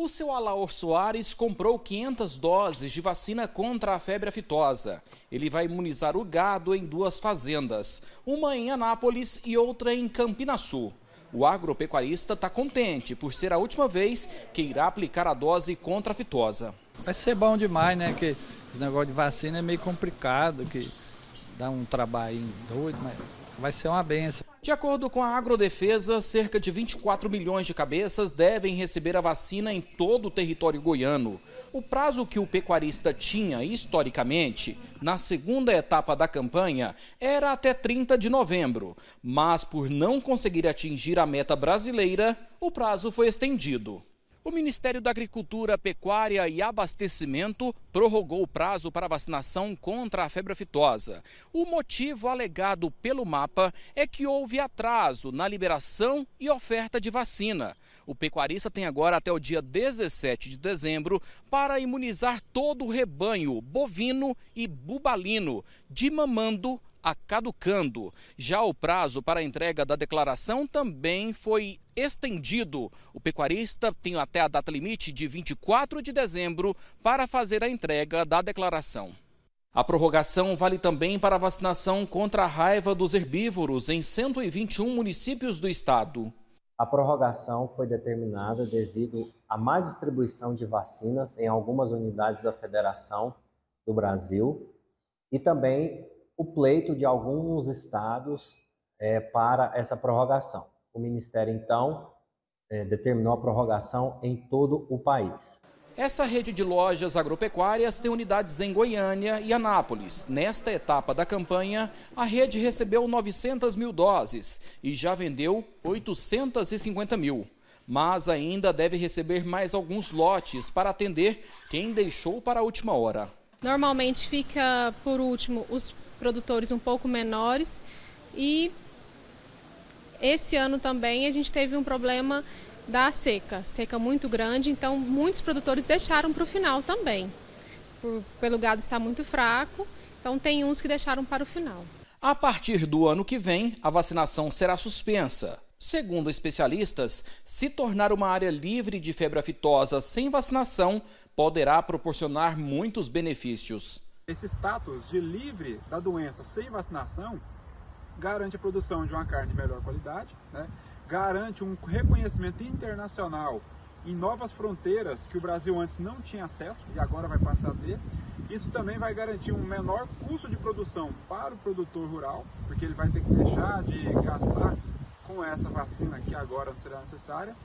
O seu Alaor Soares comprou 500 doses de vacina contra a febre aftosa. Ele vai imunizar o gado em duas fazendas, uma em Anápolis e outra em Campinaçu. O agropecuarista está contente por ser a última vez que irá aplicar a dose contra a fitosa. Vai ser bom demais, né? Que negócio de vacina é meio complicado, que dá um trabalhinho doido, mas vai ser uma benção. De acordo com a Agrodefesa, cerca de 24 milhões de cabeças devem receber a vacina em todo o território goiano. O prazo que o pecuarista tinha historicamente, na segunda etapa da campanha, era até 30 de novembro, mas por não conseguir atingir a meta brasileira, o prazo foi estendido. O Ministério da Agricultura, Pecuária e Abastecimento prorrogou o prazo para vacinação contra a febre aftosa. O motivo alegado pelo mapa é que houve atraso na liberação e oferta de vacina. O pecuarista tem agora até o dia 17 de dezembro para imunizar todo o rebanho bovino e bubalino, de mamando a caducando. Já o prazo para a entrega da declaração também foi estendido. O pecuarista tem até a data limite de 24 de dezembro para fazer a entrega da declaração. A prorrogação vale também para a vacinação contra a raiva dos herbívoros em 121 municípios do estado. A prorrogação foi determinada devido à má distribuição de vacinas em algumas unidades da Federação do Brasil e também o pleito de alguns estados é, para essa prorrogação. O Ministério, então, é, determinou a prorrogação em todo o país. Essa rede de lojas agropecuárias tem unidades em Goiânia e Anápolis. Nesta etapa da campanha, a rede recebeu 900 mil doses e já vendeu 850 mil. Mas ainda deve receber mais alguns lotes para atender quem deixou para a última hora. Normalmente fica por último os produtores um pouco menores. E esse ano também a gente teve um problema da seca, seca muito grande, então muitos produtores deixaram para o final também, por, pelo gado está muito fraco, então tem uns que deixaram para o final. A partir do ano que vem, a vacinação será suspensa. Segundo especialistas, se tornar uma área livre de febre aftosa sem vacinação poderá proporcionar muitos benefícios. Esse status de livre da doença sem vacinação garante a produção de uma carne de melhor qualidade, né? garante um reconhecimento internacional em novas fronteiras que o Brasil antes não tinha acesso e agora vai passar a ter. Isso também vai garantir um menor custo de produção para o produtor rural, porque ele vai ter que deixar de gastar com essa vacina que agora não será necessária.